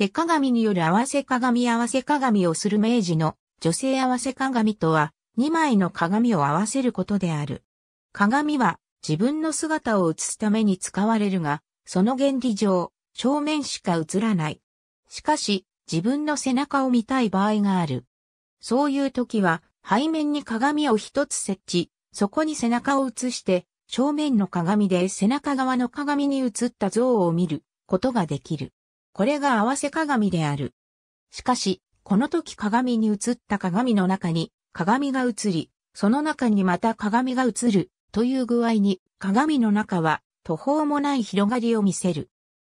手鏡による合わせ鏡合わせ鏡をする明治の女性合わせ鏡とは2枚の鏡を合わせることである。鏡は自分の姿を映すために使われるが、その原理上、正面しか映らない。しかし、自分の背中を見たい場合がある。そういう時は、背面に鏡を一つ設置、そこに背中を映して、正面の鏡で背中側の鏡に映った像を見ることができる。これが合わせ鏡である。しかし、この時鏡に映った鏡の中に鏡が映り、その中にまた鏡が映るという具合に鏡の中は途方もない広がりを見せる。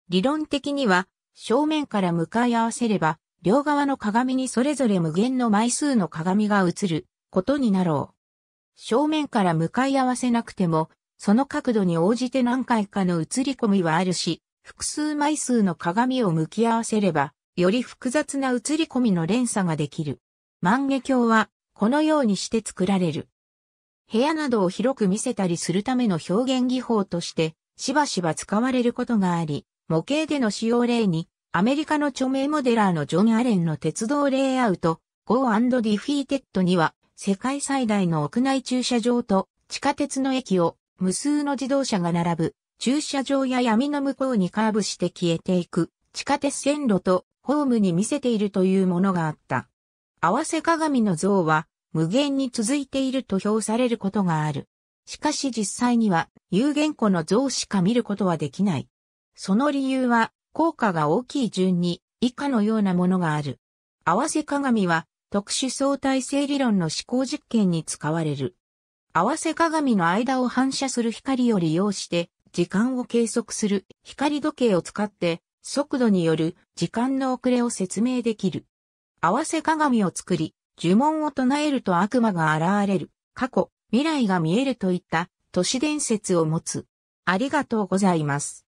理論的には正面から向かい合わせれば両側の鏡にそれぞれ無限の枚数の鏡が映ることになろう。正面から向かい合わせなくてもその角度に応じて何回かの映り込みはあるし、複数枚数の鏡を向き合わせれば、より複雑な映り込みの連鎖ができる。万華鏡は、このようにして作られる。部屋などを広く見せたりするための表現技法として、しばしば使われることがあり、模型での使用例に、アメリカの著名モデラーのジョン・アレンの鉄道レイアウト、Go and Defeated には、世界最大の屋内駐車場と地下鉄の駅を無数の自動車が並ぶ駐車場や闇の向こうにカーブして消えていく、地下鉄線路とホームに見せているというものがあった。合わせ鏡の像は、無限に続いていると評されることがある。しかし実際には、有限個の像しか見ることはできない。その理由は、効果が大きい順に、以下のようなものがある。合わせ鏡は、特殊相対性理論の思考実験に使われる。合わせ鏡の間を反射する光を利用して、時間を計測する光時計を使って速度による時間の遅れを説明できる。合わせ鏡を作り、呪文を唱えると悪魔が現れる、過去、未来が見えるといった都市伝説を持つ。ありがとうございます。